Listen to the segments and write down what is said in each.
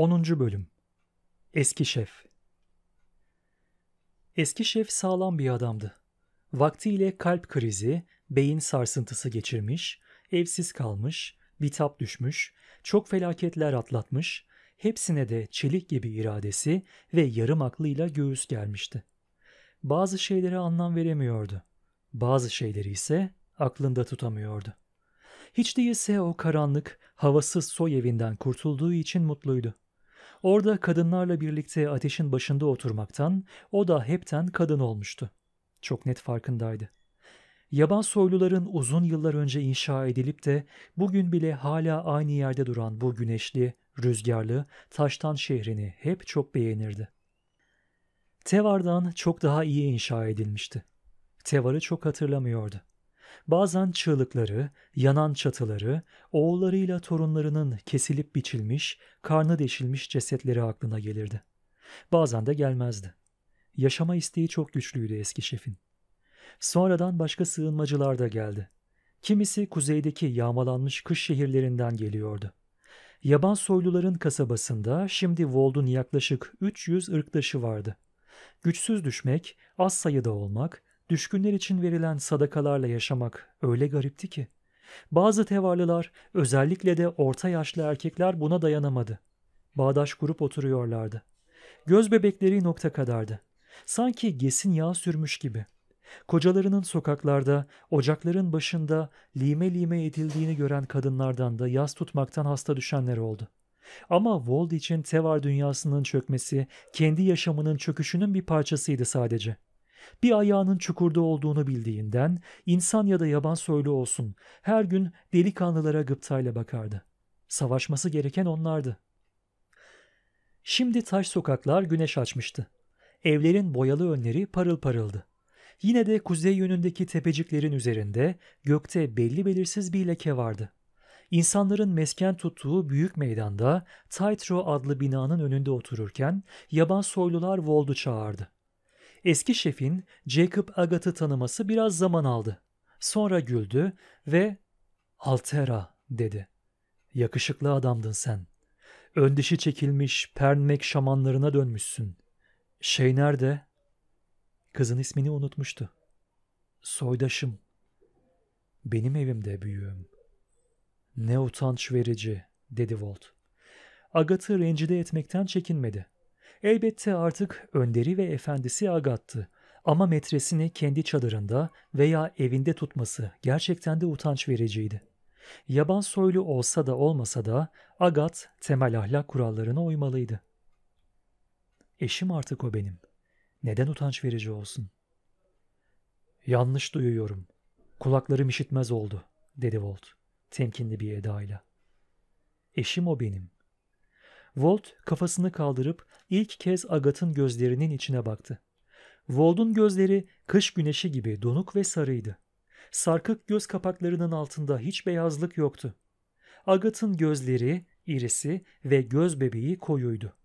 10. Bölüm Eski Şef Eski şef sağlam bir adamdı. Vaktiyle kalp krizi, beyin sarsıntısı geçirmiş, evsiz kalmış, bitap düşmüş, çok felaketler atlatmış, hepsine de çelik gibi iradesi ve yarım aklıyla göğüs gelmişti. Bazı şeylere anlam veremiyordu. Bazı şeyleri ise aklında tutamıyordu. Hiç değilse o karanlık, havasız soy evinden kurtulduğu için mutluydu. Orada kadınlarla birlikte ateşin başında oturmaktan o da hepten kadın olmuştu. Çok net farkındaydı. Yaban soyluların uzun yıllar önce inşa edilip de bugün bile hala aynı yerde duran bu güneşli, rüzgarlı, taştan şehrini hep çok beğenirdi. Tevar'dan çok daha iyi inşa edilmişti. Tevar'ı çok hatırlamıyordu. Bazen çığlıkları, yanan çatıları, oğullarıyla torunlarının kesilip biçilmiş, karnı deşilmiş cesetleri aklına gelirdi. Bazen de gelmezdi. Yaşama isteği çok güçlüydü eski şefin. Sonradan başka sığınmacılar da geldi. Kimisi kuzeydeki yağmalanmış kış şehirlerinden geliyordu. Yaban soyluların kasabasında şimdi Vold'un yaklaşık 300 ırktaşı vardı. Güçsüz düşmek, az sayıda olmak, Düşkünler için verilen sadakalarla yaşamak öyle garipti ki. Bazı tevarlılar, özellikle de orta yaşlı erkekler buna dayanamadı. Bağdaş kurup oturuyorlardı. Göz bebekleri nokta kadardı. Sanki gesin yağ sürmüş gibi. Kocalarının sokaklarda, ocakların başında lime lime edildiğini gören kadınlardan da yas tutmaktan hasta düşenler oldu. Ama Wold için Tevar dünyasının çökmesi, kendi yaşamının çöküşünün bir parçasıydı sadece.'' Bir ayağının çukurda olduğunu bildiğinden insan ya da yaban soylu olsun her gün delikanlılara gıptayla bakardı. Savaşması gereken onlardı. Şimdi taş sokaklar güneş açmıştı. Evlerin boyalı önleri parıl parıldı. Yine de kuzey yönündeki tepeciklerin üzerinde gökte belli belirsiz bir leke vardı. İnsanların mesken tuttuğu büyük meydanda Taytro adlı binanın önünde otururken yaban soylular Vold'u çağırdı. Eski şefin Jacob Agat'ı tanıması biraz zaman aldı. Sonra güldü ve Altera dedi. Yakışıklı adamdın sen. Ön dişi çekilmiş Pernmek şamanlarına dönmüşsün. Şey nerede? Kızın ismini unutmuştu. Soydaşım. Benim evimde büyüğüm. Ne utanç verici dedi Volt. Agat'ı rencide etmekten çekinmedi. Elbette artık önderi ve efendisi Agat'tı ama metresini kendi çadırında veya evinde tutması gerçekten de utanç vericiydi. Yaban soylu olsa da olmasa da Agat temel ahlak kurallarına uymalıydı. Eşim artık o benim. Neden utanç verici olsun? Yanlış duyuyorum. Kulaklarım işitmez oldu, dedi Volt, temkinli bir edayla. Eşim o benim. Volt kafasını kaldırıp ilk kez Agat'ın gözlerinin içine baktı. Volt'un gözleri kış güneşi gibi donuk ve sarıydı. Sarkık göz kapaklarının altında hiç beyazlık yoktu. Agat'ın gözleri, irisi ve göz bebeği koyuydu.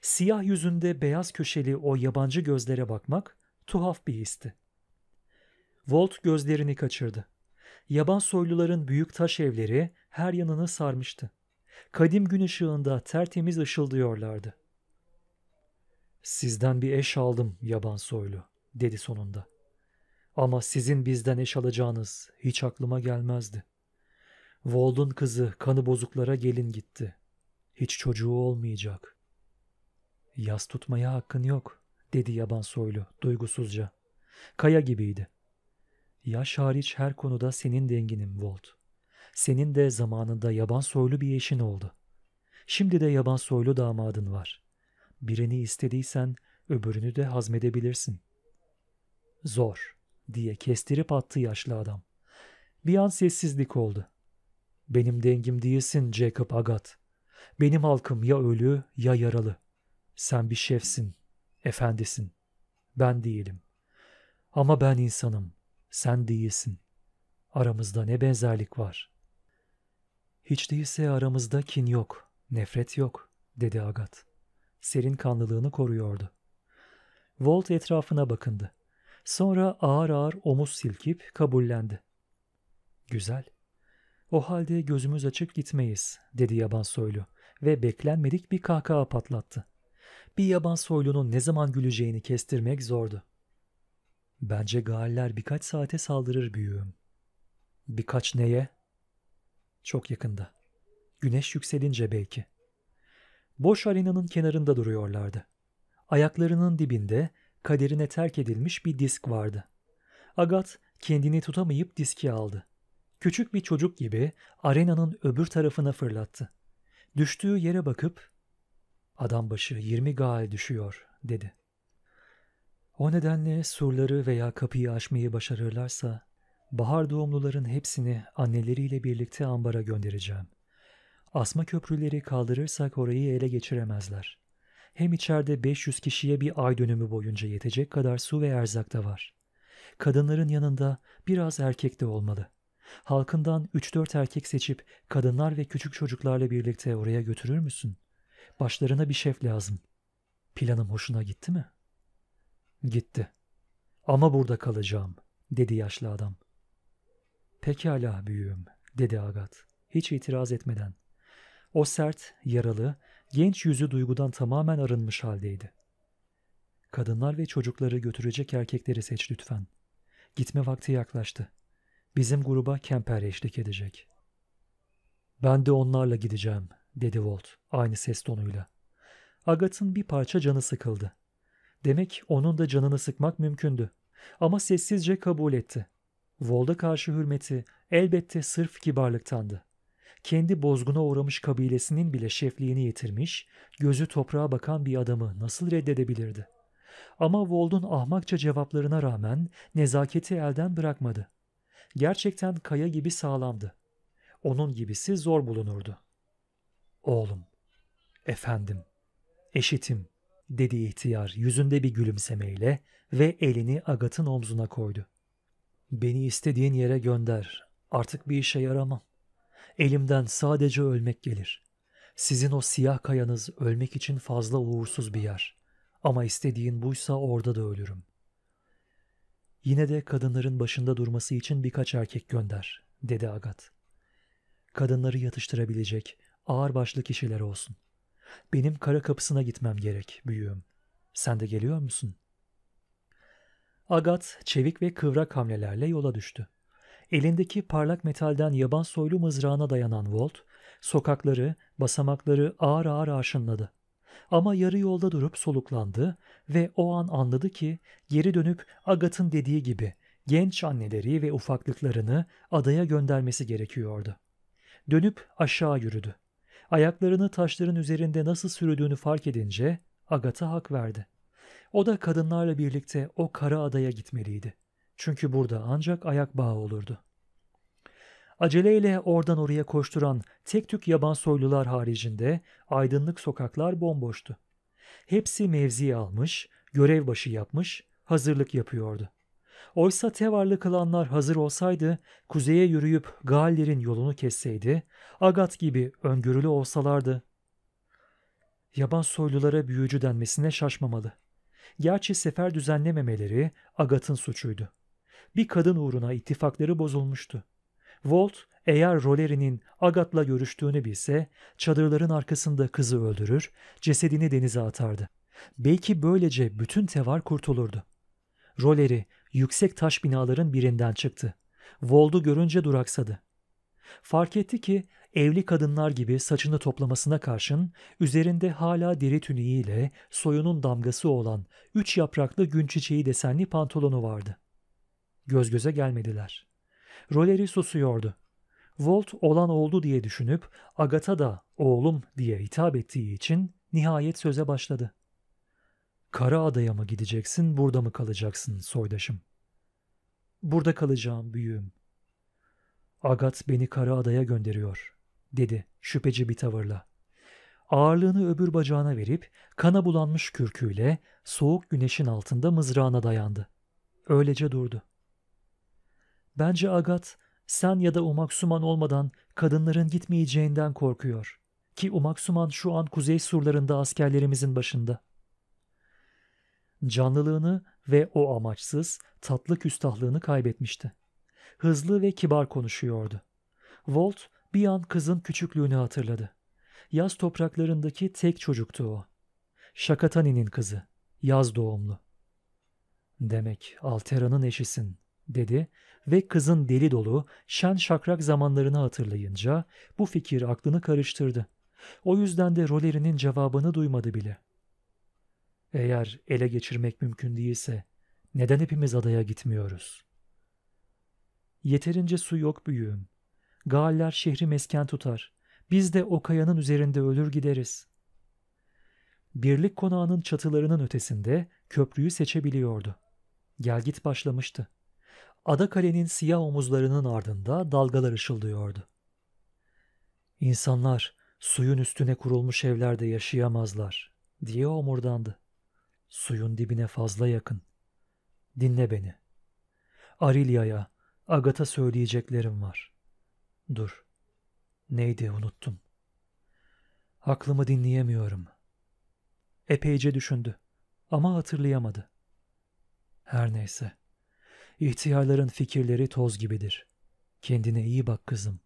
Siyah yüzünde beyaz köşeli o yabancı gözlere bakmak tuhaf bir histi. Volt gözlerini kaçırdı. Yaban soyluların büyük taş evleri her yanını sarmıştı kadim gün ışığında tertemiz ışıldıyorlardı. Sizden bir eş aldım yaban soylu, dedi sonunda. Ama sizin bizden eş alacağınız hiç aklıma gelmezdi. Vold'un kızı kanı bozuklara gelin gitti. Hiç çocuğu olmayacak. Yas tutmaya hakkın yok, dedi yaban soylu duygusuzca. Kaya gibiydi. Yaş hariç her konuda senin denginim Volt. Senin de zamanında yaban soylu bir eşin oldu. Şimdi de yaban soylu damadın var. Birini istediysen öbürünü de hazmedebilirsin. Zor diye kestirip attı yaşlı adam. Bir an sessizlik oldu. Benim dengim değilsin Jacob Agat. Benim halkım ya ölü ya yaralı. Sen bir şefsin, efendisin. Ben değilim. Ama ben insanım, sen değilsin. Aramızda ne benzerlik var?'' Hiç değilse aramızda kin yok, nefret yok, dedi Agat. Serin kanlılığını koruyordu. Volt etrafına bakındı. Sonra ağır ağır omuz silkip kabullendi. Güzel. O halde gözümüz açık gitmeyiz, dedi yaban soylu ve beklenmedik bir kahkaha patlattı. Bir yaban soylunun ne zaman güleceğini kestirmek zordu. Bence Galler birkaç saate saldırır büyüğüm. Birkaç neye? Çok yakında. Güneş yükselince belki. Boş arenanın kenarında duruyorlardı. Ayaklarının dibinde kaderine terk edilmiş bir disk vardı. Agat kendini tutamayıp diski aldı. Küçük bir çocuk gibi arenanın öbür tarafına fırlattı. Düştüğü yere bakıp adam başı 20 gal düşüyor dedi. O nedenle surları veya kapıyı aşmayı başarırlarsa Bahar doğumluların hepsini anneleriyle birlikte ambara göndereceğim. Asma köprüleri kaldırırsak orayı ele geçiremezler. Hem içeride 500 kişiye bir ay dönümü boyunca yetecek kadar su ve erzak da var. Kadınların yanında biraz erkek de olmalı. Halkından 3-4 erkek seçip kadınlar ve küçük çocuklarla birlikte oraya götürür müsün? Başlarına bir şef lazım. Planım hoşuna gitti mi? Gitti. Ama burada kalacağım, dedi yaşlı adam. Pekala büyüğüm dedi Agat hiç itiraz etmeden. O sert, yaralı, genç yüzü duygudan tamamen arınmış haldeydi. Kadınlar ve çocukları götürecek erkekleri seç lütfen. Gitme vakti yaklaştı. Bizim gruba Kemper eşlik edecek. Ben de onlarla gideceğim, dedi Walt aynı ses tonuyla. Agat'ın bir parça canı sıkıldı. Demek onun da canını sıkmak mümkündü. Ama sessizce kabul etti. Volda karşı hürmeti elbette sırf kibarlıktandı. Kendi bozguna uğramış kabilesinin bile şefliğini yitirmiş, gözü toprağa bakan bir adamı nasıl reddedebilirdi? Ama Vold'un ahmakça cevaplarına rağmen nezaketi elden bırakmadı. Gerçekten kaya gibi sağlamdı. Onun gibisi zor bulunurdu. Oğlum, efendim, eşitim, dedi ihtiyar yüzünde bir gülümsemeyle ve elini Agat'ın omzuna koydu. Beni istediğin yere gönder. Artık bir işe yaramam. Elimden sadece ölmek gelir. Sizin o siyah kayanız ölmek için fazla uğursuz bir yer. Ama istediğin buysa orada da ölürüm. Yine de kadınların başında durması için birkaç erkek gönder, dedi Agat. Kadınları yatıştırabilecek, ağır başlı kişiler olsun. Benim kara kapısına gitmem gerek, büyüğüm. Sen de geliyor musun?'' Agat çevik ve kıvrak hamlelerle yola düştü. Elindeki parlak metalden yaban soylu mızrağına dayanan Volt, sokakları, basamakları ağır ağır aşınladı. Ama yarı yolda durup soluklandı ve o an anladı ki geri dönüp Agat'ın dediği gibi genç anneleri ve ufaklıklarını adaya göndermesi gerekiyordu. Dönüp aşağı yürüdü. Ayaklarını taşların üzerinde nasıl sürdüğünü fark edince Agat'a hak verdi. O da kadınlarla birlikte o kara adaya gitmeliydi. Çünkü burada ancak ayak bağı olurdu. Aceleyle oradan oraya koşturan tek tük yaban soylular haricinde aydınlık sokaklar bomboştu. Hepsi mevzi almış, görev başı yapmış, hazırlık yapıyordu. Oysa Tevarlı kılanlar hazır olsaydı, kuzeye yürüyüp Galler'in yolunu kesseydi, Agat gibi öngörülü olsalardı. Yaban soylulara büyücü denmesine şaşmamalı.'' Gerçi sefer düzenlememeleri Agat'ın suçuydu. Bir kadın uğruna ittifakları bozulmuştu. Volt eğer Roleri'nin Agat'la görüştüğünü bilse çadırların arkasında kızı öldürür, cesedini denize atardı. Belki böylece bütün tevar kurtulurdu. Roleri yüksek taş binaların birinden çıktı. Voldu görünce duraksadı. Fark etti ki evli kadınlar gibi saçını toplamasına karşın üzerinde hala deri tüniğiyle soyunun damgası olan üç yapraklı gün çiçeği desenli pantolonu vardı. Göz göze gelmediler. Roleri susuyordu. Volt olan oldu diye düşünüp Agata da oğlum diye hitap ettiği için nihayet söze başladı. Kara adaya mı gideceksin, burada mı kalacaksın soydaşım? Burada kalacağım büyüğüm. Agat beni kara adaya gönderiyor dedi şüpheci bir tavırla. Ağırlığını öbür bacağına verip kana bulanmış kürküyle soğuk güneşin altında mızrağına dayandı. Öylece durdu. Bence Agat sen ya da Umaksuman olmadan kadınların gitmeyeceğinden korkuyor. Ki Umaksuman şu an kuzey surlarında askerlerimizin başında. Canlılığını ve o amaçsız tatlı küstahlığını kaybetmişti. Hızlı ve kibar konuşuyordu. Volt bir an kızın küçüklüğünü hatırladı. Yaz topraklarındaki tek çocuktu o. Şakatani'nin kızı, yaz doğumlu. Demek Altera'nın eşisin, dedi ve kızın deli dolu, şen şakrak zamanlarını hatırlayınca bu fikir aklını karıştırdı. O yüzden de rolerinin cevabını duymadı bile. Eğer ele geçirmek mümkün değilse neden hepimiz adaya gitmiyoruz? Yeterince su yok büyüğüm. Galler şehri mesken tutar. Biz de o kayanın üzerinde ölür gideriz. Birlik konağının çatılarının ötesinde köprüyü seçebiliyordu. Gel git başlamıştı. Ada kalenin siyah omuzlarının ardında dalgalar ışıldıyordu. İnsanlar suyun üstüne kurulmuş evlerde yaşayamazlar diye omurdandı. Suyun dibine fazla yakın. Dinle beni. Arilya'ya, Agat'a söyleyeceklerim var.'' Dur. Neydi unuttum. Aklımı dinleyemiyorum. Epeyce düşündü ama hatırlayamadı. Her neyse. İhtiyarların fikirleri toz gibidir. Kendine iyi bak kızım.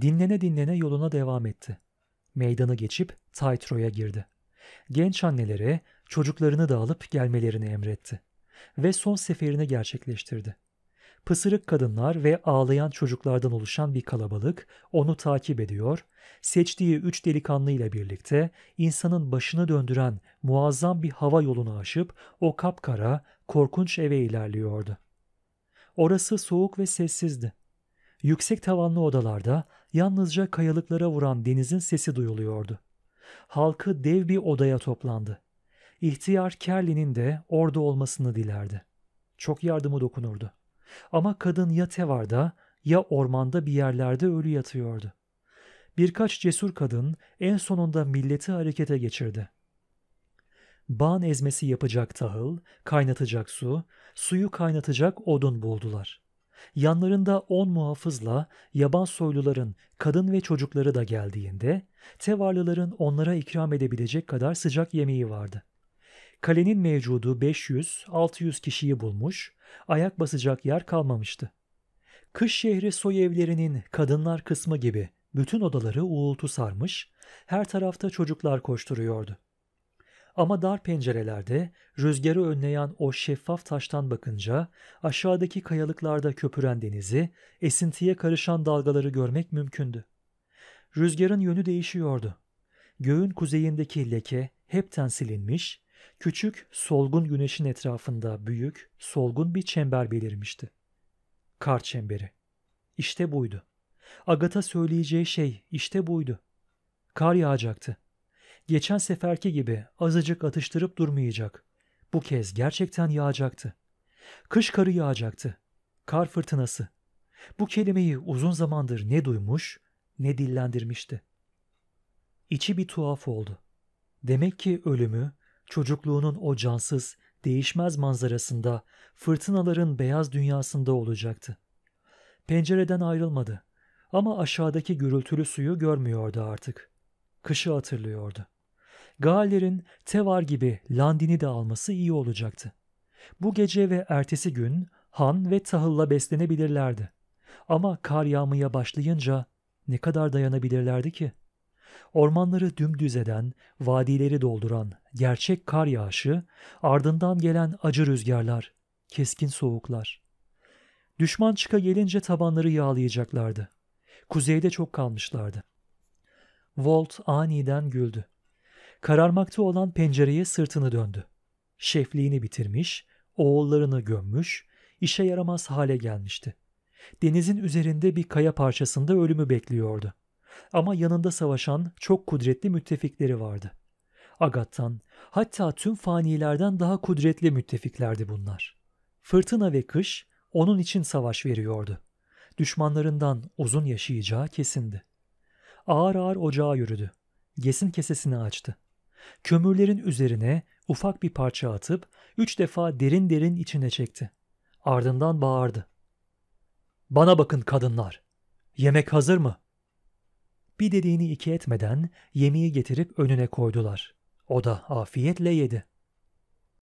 Dinlene dinlene yoluna devam etti. Meydanı geçip Taytro'ya girdi. Genç annelere çocuklarını da alıp gelmelerini emretti ve son seferini gerçekleştirdi. Pısırık kadınlar ve ağlayan çocuklardan oluşan bir kalabalık onu takip ediyor, seçtiği üç delikanlı ile birlikte insanın başını döndüren muazzam bir hava yolunu aşıp o kapkara, korkunç eve ilerliyordu. Orası soğuk ve sessizdi. Yüksek tavanlı odalarda yalnızca kayalıklara vuran denizin sesi duyuluyordu. Halkı dev bir odaya toplandı. İhtiyar Kerlin'in de orada olmasını dilerdi. Çok yardımı dokunurdu. Ama kadın ya tevarda ya ormanda bir yerlerde ölü yatıyordu. Birkaç cesur kadın en sonunda milleti harekete geçirdi. Ban ezmesi yapacak tahıl, kaynatacak su, suyu kaynatacak odun buldular. Yanlarında on muhafızla yaban soyluların kadın ve çocukları da geldiğinde Tevarlıların onlara ikram edebilecek kadar sıcak yemeği vardı. Kalenin mevcudu 500-600 kişiyi bulmuş, ayak basacak yer kalmamıştı. Kış şehri soy evlerinin kadınlar kısmı gibi bütün odaları uğultu sarmış, her tarafta çocuklar koşturuyordu. Ama dar pencerelerde rüzgarı önleyen o şeffaf taştan bakınca aşağıdaki kayalıklarda köpüren denizi, esintiye karışan dalgaları görmek mümkündü. Rüzgarın yönü değişiyordu. Göğün kuzeyindeki leke hepten silinmiş, Küçük, solgun güneşin etrafında büyük, solgun bir çember belirmişti. Kar çemberi. İşte buydu. Agata söyleyeceği şey işte buydu. Kar yağacaktı. Geçen seferki gibi azıcık atıştırıp durmayacak. Bu kez gerçekten yağacaktı. Kış karı yağacaktı. Kar fırtınası. Bu kelimeyi uzun zamandır ne duymuş ne dillendirmişti. İçi bir tuhaf oldu. Demek ki ölümü, çocukluğunun o cansız, değişmez manzarasında, fırtınaların beyaz dünyasında olacaktı. Pencereden ayrılmadı ama aşağıdaki gürültülü suyu görmüyordu artık. Kışı hatırlıyordu. Galler'in Tevar gibi Landin'i de alması iyi olacaktı. Bu gece ve ertesi gün Han ve Tahıl'la beslenebilirlerdi. Ama kar yağmaya başlayınca ne kadar dayanabilirlerdi ki?'' Ormanları dümdüz eden, vadileri dolduran gerçek kar yağışı, ardından gelen acı rüzgarlar, keskin soğuklar. Düşman çıka gelince tabanları yağlayacaklardı. Kuzeyde çok kalmışlardı. Walt aniden güldü. Kararmakta olan pencereye sırtını döndü. Şefliğini bitirmiş, oğullarını gömmüş, işe yaramaz hale gelmişti. Denizin üzerinde bir kaya parçasında ölümü bekliyordu. Ama yanında savaşan çok kudretli müttefikleri vardı. Agat'tan, hatta tüm fanilerden daha kudretli müttefiklerdi bunlar. Fırtına ve kış onun için savaş veriyordu. Düşmanlarından uzun yaşayacağı kesindi. Ağır ağır ocağa yürüdü. Gesin kesesini açtı. Kömürlerin üzerine ufak bir parça atıp üç defa derin derin içine çekti. Ardından bağırdı. ''Bana bakın kadınlar. Yemek hazır mı?'' bir dediğini iki etmeden yemeği getirip önüne koydular. O da afiyetle yedi.